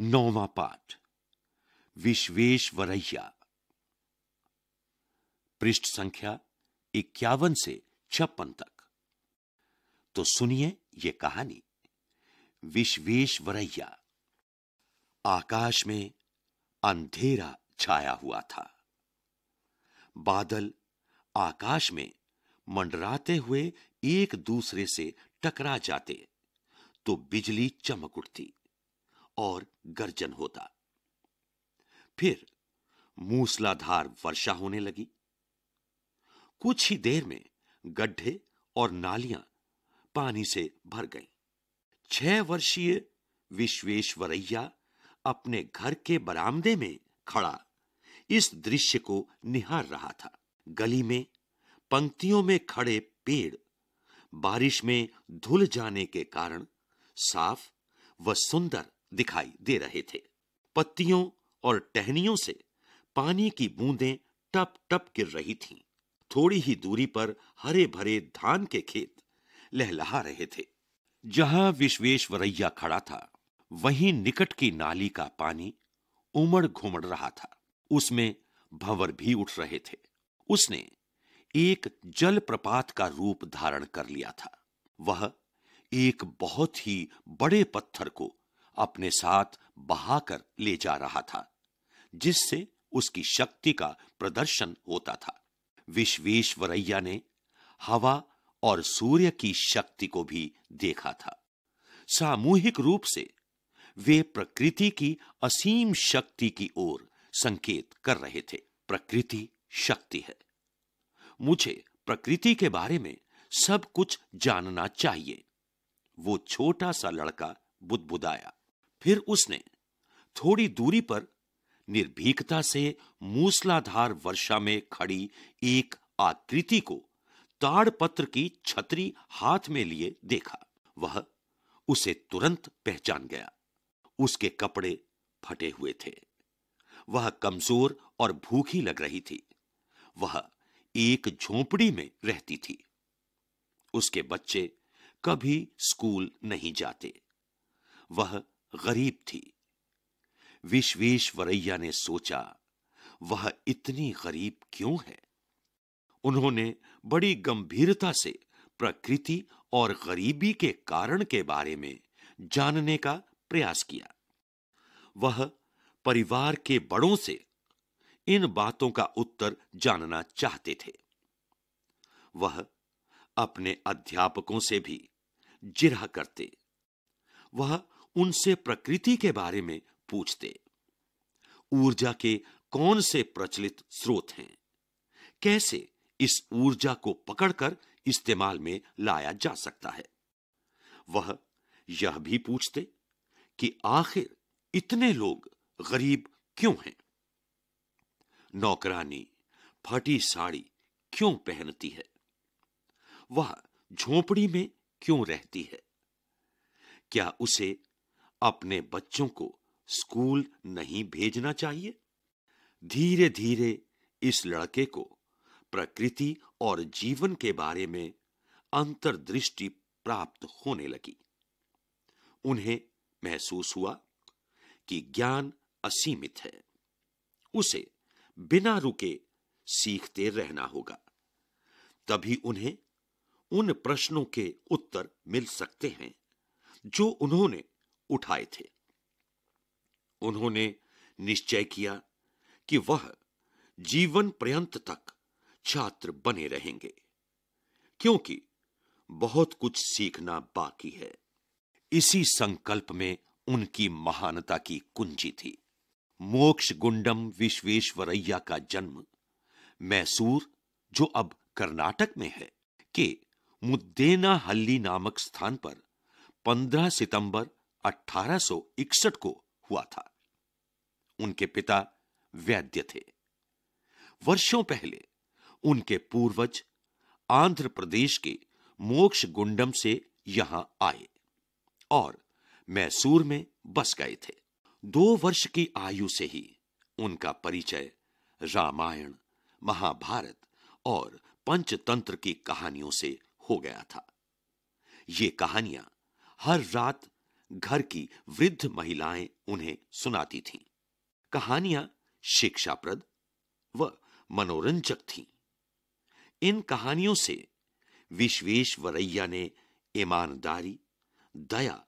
नौवा पाठ विश्वेश्वरैया पृष्ठ संख्या इक्यावन से छप्पन तक तो सुनिए ये कहानी विश्वेश्वरैया आकाश में अंधेरा छाया हुआ था बादल आकाश में मंडराते हुए एक दूसरे से टकरा जाते तो बिजली चमक उठती और गर्जन होता फिर मूसलाधार वर्षा होने लगी कुछ ही देर में गड्ढे और नालियां पानी से भर गईं। छह वर्षीय विश्वेश्वरैया अपने घर के बरामदे में खड़ा इस दृश्य को निहार रहा था गली में पंक्तियों में खड़े पेड़ बारिश में धुल जाने के कारण साफ व सुंदर दिखाई दे रहे थे पत्तियों और टहनियों से पानी की बूंदें टप टप गिर रही थीं। थोड़ी ही दूरी पर हरे भरे धान के खेत लहलहा रहे थे जहां विश्वेश्वरैया खड़ा था वहीं निकट की नाली का पानी उमड़ घुमड़ रहा था उसमें भंवर भी उठ रहे थे उसने एक जलप्रपात का रूप धारण कर लिया था वह एक बहुत ही बड़े पत्थर को अपने साथ बहाकर ले जा रहा था जिससे उसकी शक्ति का प्रदर्शन होता था विश्वेश्वरैया ने हवा और सूर्य की शक्ति को भी देखा था सामूहिक रूप से वे प्रकृति की असीम शक्ति की ओर संकेत कर रहे थे प्रकृति शक्ति है मुझे प्रकृति के बारे में सब कुछ जानना चाहिए वो छोटा सा लड़का बुदबुदाया फिर उसने थोड़ी दूरी पर निर्भीकता से मूसलाधार वर्षा में खड़ी एक आकृति को ताड़पत्र की छतरी हाथ में लिए देखा वह उसे तुरंत पहचान गया उसके कपड़े फटे हुए थे वह कमजोर और भूखी लग रही थी वह एक झोपड़ी में रहती थी उसके बच्चे कभी स्कूल नहीं जाते वह गरीब थी विश्वेश्वरैया ने सोचा वह इतनी गरीब क्यों है उन्होंने बड़ी गंभीरता से प्रकृति और गरीबी के कारण के बारे में जानने का प्रयास किया वह परिवार के बड़ों से इन बातों का उत्तर जानना चाहते थे वह अपने अध्यापकों से भी जिरह करते वह उनसे प्रकृति के बारे में पूछते ऊर्जा के कौन से प्रचलित स्रोत हैं कैसे इस ऊर्जा को पकड़कर इस्तेमाल में लाया जा सकता है वह यह भी पूछते कि आखिर इतने लोग गरीब क्यों हैं नौकरानी फटी साड़ी क्यों पहनती है वह झोपड़ी में क्यों रहती है क्या उसे अपने बच्चों को स्कूल नहीं भेजना चाहिए धीरे धीरे इस लड़के को प्रकृति और जीवन के बारे में अंतर्दृष्टि प्राप्त होने लगी उन्हें महसूस हुआ कि ज्ञान असीमित है उसे बिना रुके सीखते रहना होगा तभी उन्हें उन प्रश्नों के उत्तर मिल सकते हैं जो उन्होंने उठाए थे उन्होंने निश्चय किया कि वह जीवन पर्यंत तक छात्र बने रहेंगे क्योंकि बहुत कुछ सीखना बाकी है इसी संकल्प में उनकी महानता की कुंजी थी मोक्ष गुंडम विश्वेश्वरैया का जन्म मैसूर जो अब कर्नाटक में है के मुद्देना हल्ली नामक स्थान पर 15 सितंबर 1861 को हुआ था उनके पिता वैद्य थे वर्षों पहले उनके पूर्वज आंध्र प्रदेश के मोक्ष गुंडम से यहां आए और मैसूर में बस गए थे दो वर्ष की आयु से ही उनका परिचय रामायण महाभारत और पंचतंत्र की कहानियों से हो गया था ये कहानियां हर रात घर की वृद्ध महिलाएं उन्हें सुनाती थीं कहानियां शिक्षाप्रद व मनोरंजक थीं इन कहानियों से विश्वेश्वरैया ने ईमानदारी दया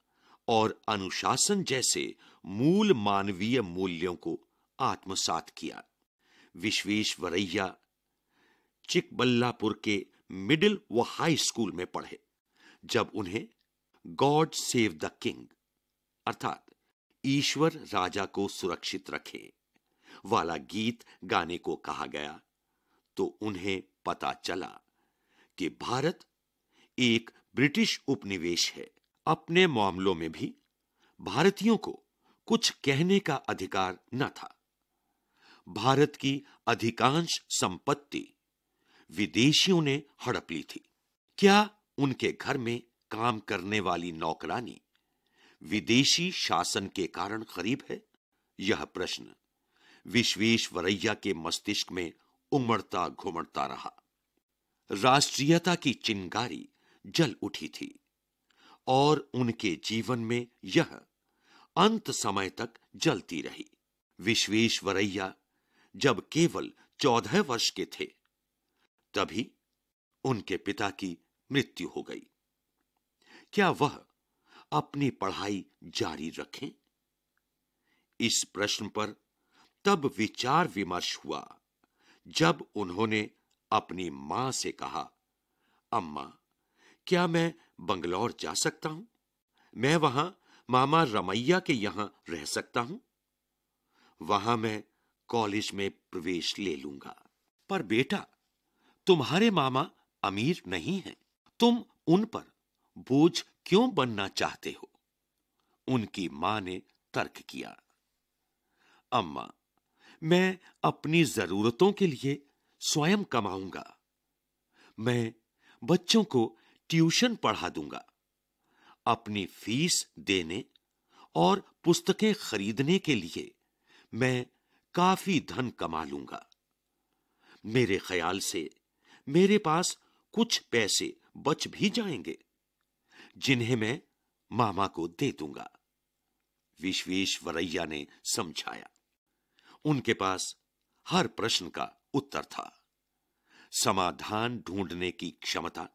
और अनुशासन जैसे मूल मानवीय मूल्यों को आत्मसात किया विश्वेश्वरैया चिकबल्लापुर के मिडिल व हाई स्कूल में पढ़े जब उन्हें गॉड सेव द किंग अर्थात ईश्वर राजा को सुरक्षित रखे वाला गीत गाने को कहा गया तो उन्हें पता चला कि भारत एक ब्रिटिश उपनिवेश है अपने मामलों में भी भारतीयों को कुछ कहने का अधिकार न था भारत की अधिकांश संपत्ति विदेशियों ने हड़प ली थी क्या उनके घर में काम करने वाली नौकरानी विदेशी शासन के कारण गरीब है यह प्रश्न विश्वेश्वरैया के मस्तिष्क में उमड़ता घुमड़ता रहा राष्ट्रीयता की चिंगारी जल उठी थी और उनके जीवन में यह अंत समय तक जलती रही विश्वेश्वरैया जब केवल चौदह वर्ष के थे तभी उनके पिता की मृत्यु हो गई क्या वह अपनी पढ़ाई जारी रखें इस प्रश्न पर तब विचार विमर्श हुआ जब उन्होंने अपनी मां से कहा अम्मा क्या मैं बंगलौर जा सकता हूं मैं वहां मामा रमैया के यहां रह सकता हूं वहां मैं कॉलेज में प्रवेश ले लूंगा पर बेटा तुम्हारे मामा अमीर नहीं हैं तुम उन पर बोझ क्यों बनना चाहते हो उनकी मां ने तर्क किया अम्मा मैं अपनी जरूरतों के लिए स्वयं कमाऊंगा मैं बच्चों को ट्यूशन पढ़ा दूंगा अपनी फीस देने और पुस्तकें खरीदने के लिए मैं काफी धन कमा लूंगा मेरे ख्याल से मेरे पास कुछ पैसे बच भी जाएंगे जिन्हें मैं मामा को दे दूंगा विश्वेश्वरैया ने समझाया उनके पास हर प्रश्न का उत्तर था समाधान ढूंढने की क्षमता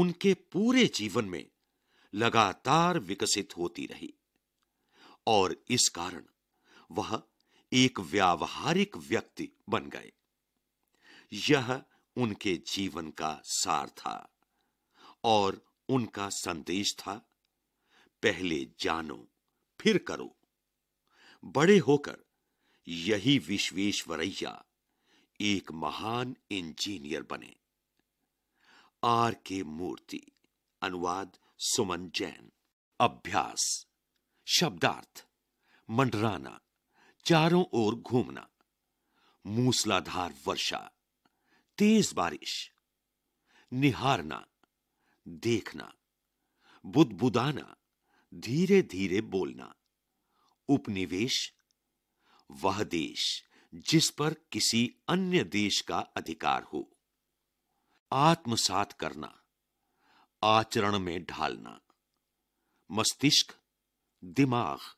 उनके पूरे जीवन में लगातार विकसित होती रही और इस कारण वह एक व्यावहारिक व्यक्ति बन गए यह उनके जीवन का सार था और उनका संदेश था पहले जानो फिर करो बड़े होकर यही विश्वेश्वरैया एक महान इंजीनियर बने आर के मूर्ति अनुवाद सुमन जैन अभ्यास शब्दार्थ मंडराना चारों ओर घूमना मूसलाधार वर्षा तेज बारिश निहारना देखना बुदबुदाना धीरे धीरे बोलना उपनिवेश वह देश जिस पर किसी अन्य देश का अधिकार हो आत्मसात करना आचरण में ढालना मस्तिष्क दिमाग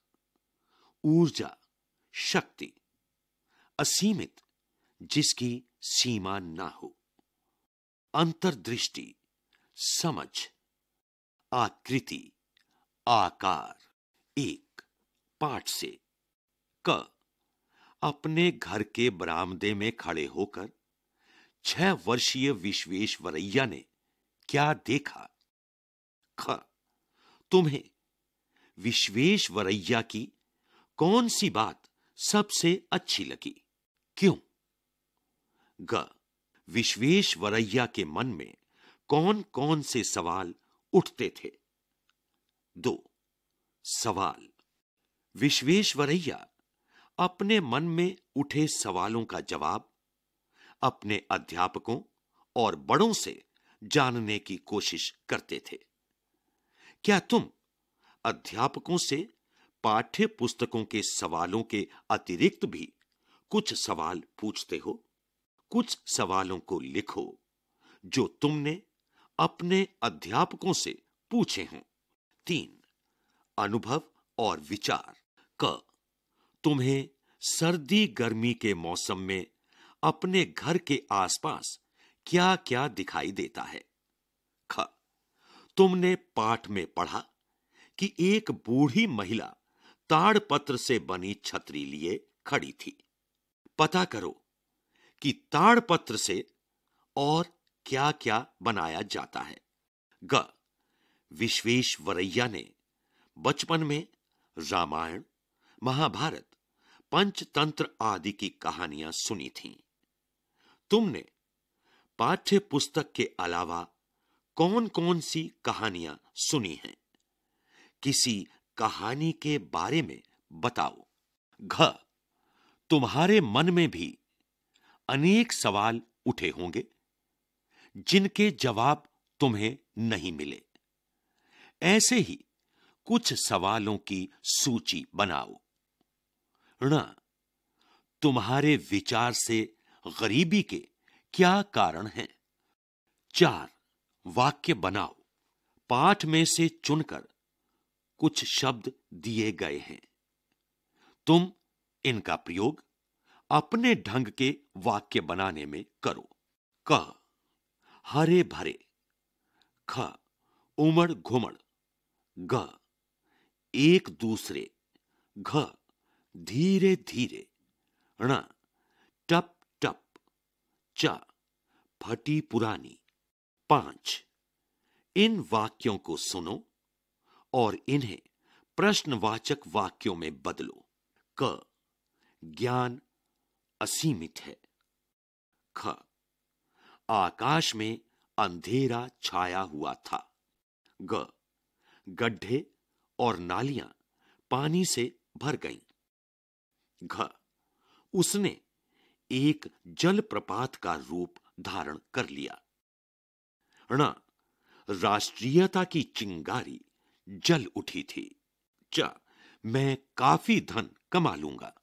ऊर्जा शक्ति असीमित जिसकी सीमा ना हो अंतर्दृष्टि समझ आकृति आकार एक पाठ से क अपने घर के बरामदे में खड़े होकर छह वर्षीय विश्वेश्वरैया ने क्या देखा ख तुम्हें विश्वेश्वरैया की कौन सी बात सबसे अच्छी लगी क्यों ग विश्वेश्वरैया के मन में कौन कौन से सवाल उठते थे दो सवाल विश्वेश्वरैया अपने मन में उठे सवालों का जवाब अपने अध्यापकों और बड़ों से जानने की कोशिश करते थे क्या तुम अध्यापकों से पाठ्य पुस्तकों के सवालों के अतिरिक्त भी कुछ सवाल पूछते हो कुछ सवालों को लिखो जो तुमने अपने अध्यापकों से पूछे हों तीन अनुभव और विचार क तुम्हें सर्दी गर्मी के मौसम में अपने घर के आसपास क्या क्या दिखाई देता है ख तुमने पाठ में पढ़ा कि एक बूढ़ी महिला ताड़पत्र से बनी छतरी लिए खड़ी थी पता करो कि ताड़पत्र से और क्या क्या बनाया जाता है ग विश्वेश्वरैया ने बचपन में रामायण महाभारत पंचतंत्र आदि की कहानियां सुनी थीं। तुमने पाठ्य पुस्तक के अलावा कौन कौन सी कहानियां सुनी हैं किसी कहानी के बारे में बताओ घ तुम्हारे मन में भी अनेक सवाल उठे होंगे जिनके जवाब तुम्हें नहीं मिले ऐसे ही कुछ सवालों की सूची बनाओ ऋण तुम्हारे विचार से गरीबी के क्या कारण हैं? चार वाक्य बनाओ पाठ में से चुनकर कुछ शब्द दिए गए हैं तुम इनका प्रयोग अपने ढंग के वाक्य बनाने में करो कहा हरे भरे ख उमड़ घुमड़ ग एक दूसरे घ धीरे धीरे ण टप टप च फटी पुरानी पांच इन वाक्यों को सुनो और इन्हें प्रश्नवाचक वाक्यों में बदलो क ज्ञान असीमित है ख आकाश में अंधेरा छाया हुआ था ग गड्ढे और नालियां पानी से भर गईं। घ उसने एक जलप्रपात का रूप धारण कर लिया ण राष्ट्रीयता की चिंगारी जल उठी थी च मैं काफी धन कमा लूंगा